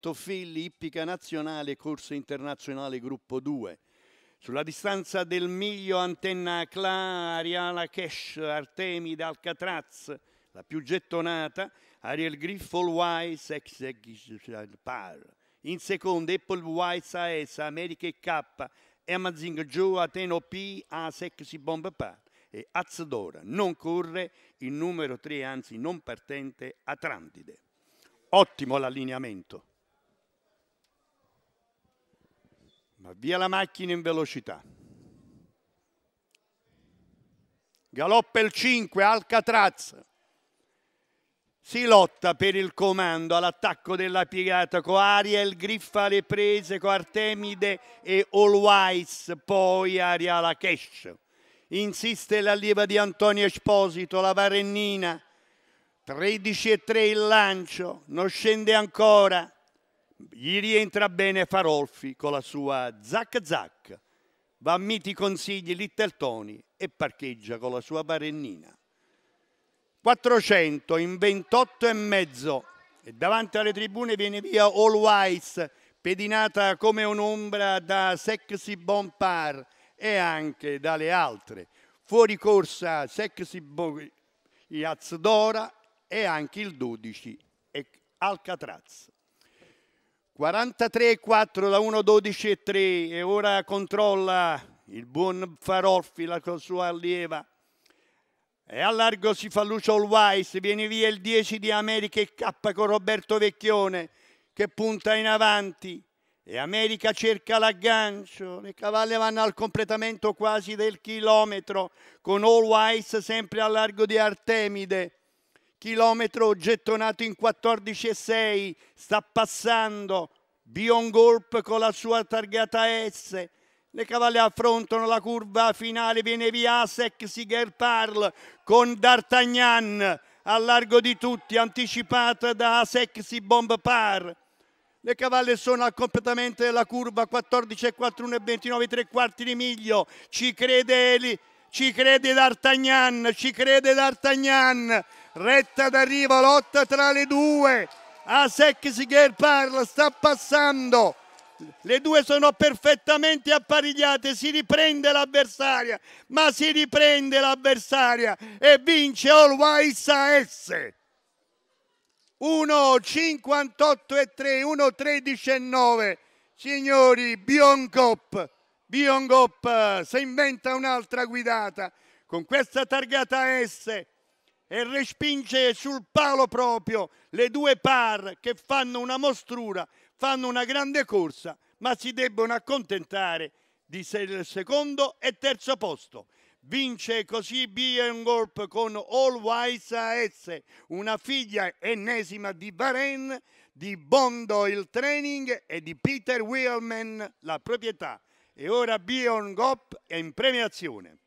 Toffilli, Ippica Nazionale, Corso Internazionale Gruppo 2. Sulla distanza del miglio Antenna Cla, Ariala Cash, Artemide Alcatraz, la più gettonata, Ariel Griffol Wise, ex Par. In seconda Apple Wise AES, America e K, Amazing Joe, Ateno P, A Sexy Bomb Par. E Azdora non corre il numero 3, anzi non partente, Atlantide. Ottimo l'allineamento. Ma via la macchina in velocità. Galoppa il 5, Alcatraz. Si lotta per il comando all'attacco della piegata con Ariel, Griffa le prese con Artemide e Allwise, poi Aria Cash. Insiste l'allieva di Antonio Esposito, la Varennina. 13 e 3 il lancio, non scende ancora. Gli rientra bene Farolfi con la sua zac zac. Va a miti consigli Little Tony e parcheggia con la sua barennina. 400 in 28 e mezzo. E davanti alle tribune viene via All Wise, pedinata come un'ombra da Sexy Bon Par e anche dalle altre. Fuori corsa Sexy Bon Iazdora e anche il 12 e Alcatraz. 43 4 da 1 12 e 3 e ora controlla il buon Faroffi la sua allieva e a largo si fa Lucio Olwais viene via il 10 di America e K con Roberto Vecchione che punta in avanti e America cerca l'aggancio, le cavalle vanno al completamento quasi del chilometro con All Wise sempre a largo di Artemide chilometro gettonato in 14,6, sta passando Bion Golp con la sua targata S, le cavalle affrontano la curva finale, viene via Asek Siger Parl con D'Artagnan a largo di tutti, anticipata da Sexy Bomb Par. Le cavalle sono al completamento della curva 14 e 41 e 29 3 quarti di miglio, ci crede Eli. Ci crede D'Artagnan, ci crede D'Artagnan. Retta d'arrivo, lotta tra le due. Asek Siger parla, sta passando. Le due sono perfettamente apparigliate, si riprende l'avversaria, ma si riprende l'avversaria e vince Always AS. 1-58 e 3, 1 1,3 9, Signori, Bioncop Biongop si inventa un'altra guidata con questa targata S e respinge sul palo proprio le due par che fanno una mostrura, fanno una grande corsa, ma si debbono accontentare di secondo e terzo posto. Vince così Biongop con All Wise AS, una figlia ennesima di Bahrain, di Bondo il training e di Peter Wheelman la proprietà e ora Bion Gop è in premiazione.